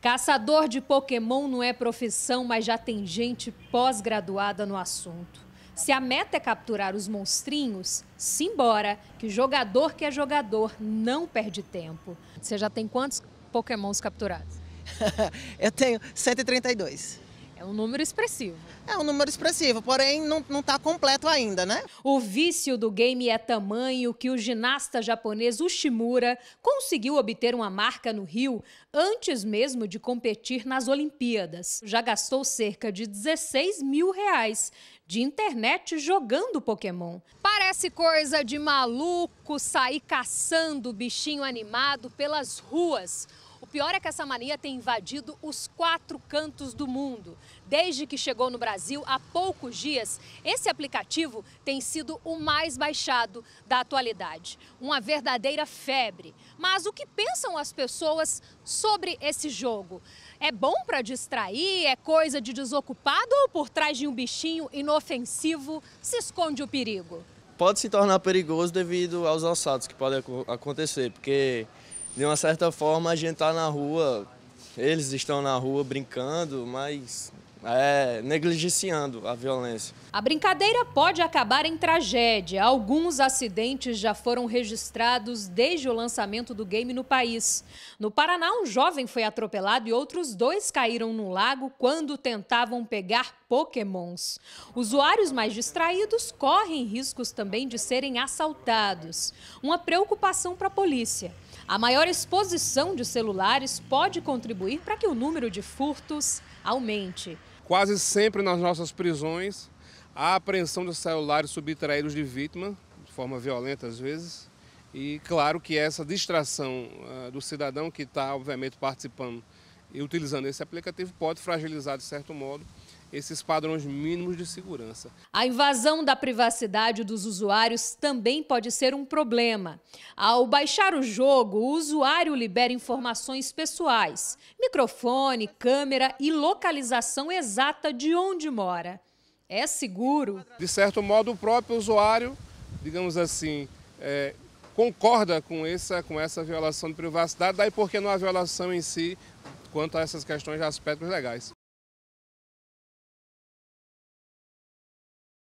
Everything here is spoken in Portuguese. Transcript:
Caçador de Pokémon não é profissão, mas já tem gente pós-graduada no assunto. Se a meta é capturar os monstrinhos, simbora, que jogador que é jogador não perde tempo. Você já tem quantos Pokémons capturados? Eu tenho 132. É um número expressivo. É um número expressivo, porém não está completo ainda, né? O vício do game é tamanho que o ginasta japonês Ushimura conseguiu obter uma marca no Rio antes mesmo de competir nas Olimpíadas. Já gastou cerca de 16 mil reais de internet jogando Pokémon. Parece coisa de maluco sair caçando bichinho animado pelas ruas pior é que essa mania tem invadido os quatro cantos do mundo. Desde que chegou no Brasil, há poucos dias, esse aplicativo tem sido o mais baixado da atualidade. Uma verdadeira febre. Mas o que pensam as pessoas sobre esse jogo? É bom para distrair? É coisa de desocupado? Ou por trás de um bichinho inofensivo se esconde o perigo? Pode se tornar perigoso devido aos assaltos que podem acontecer, porque de uma certa forma a gente está na rua, eles estão na rua brincando, mas é, negligenciando a violência. A brincadeira pode acabar em tragédia. Alguns acidentes já foram registrados desde o lançamento do game no país. No Paraná, um jovem foi atropelado e outros dois caíram no lago quando tentavam pegar pokémons. Usuários mais distraídos correm riscos também de serem assaltados. Uma preocupação para a polícia. A maior exposição de celulares pode contribuir para que o número de furtos aumente. Quase sempre nas nossas prisões, a apreensão de celulares subtraídos de vítima, de forma violenta às vezes. E claro que essa distração uh, do cidadão que está, obviamente, participando e utilizando esse aplicativo pode fragilizar, de certo modo, esses padrões mínimos de segurança. A invasão da privacidade dos usuários também pode ser um problema. Ao baixar o jogo, o usuário libera informações pessoais, microfone, câmera e localização exata de onde mora. É seguro? De certo modo, o próprio usuário, digamos assim, é, concorda com essa, com essa violação de privacidade, daí porque não há violação em si quanto a essas questões de aspectos legais.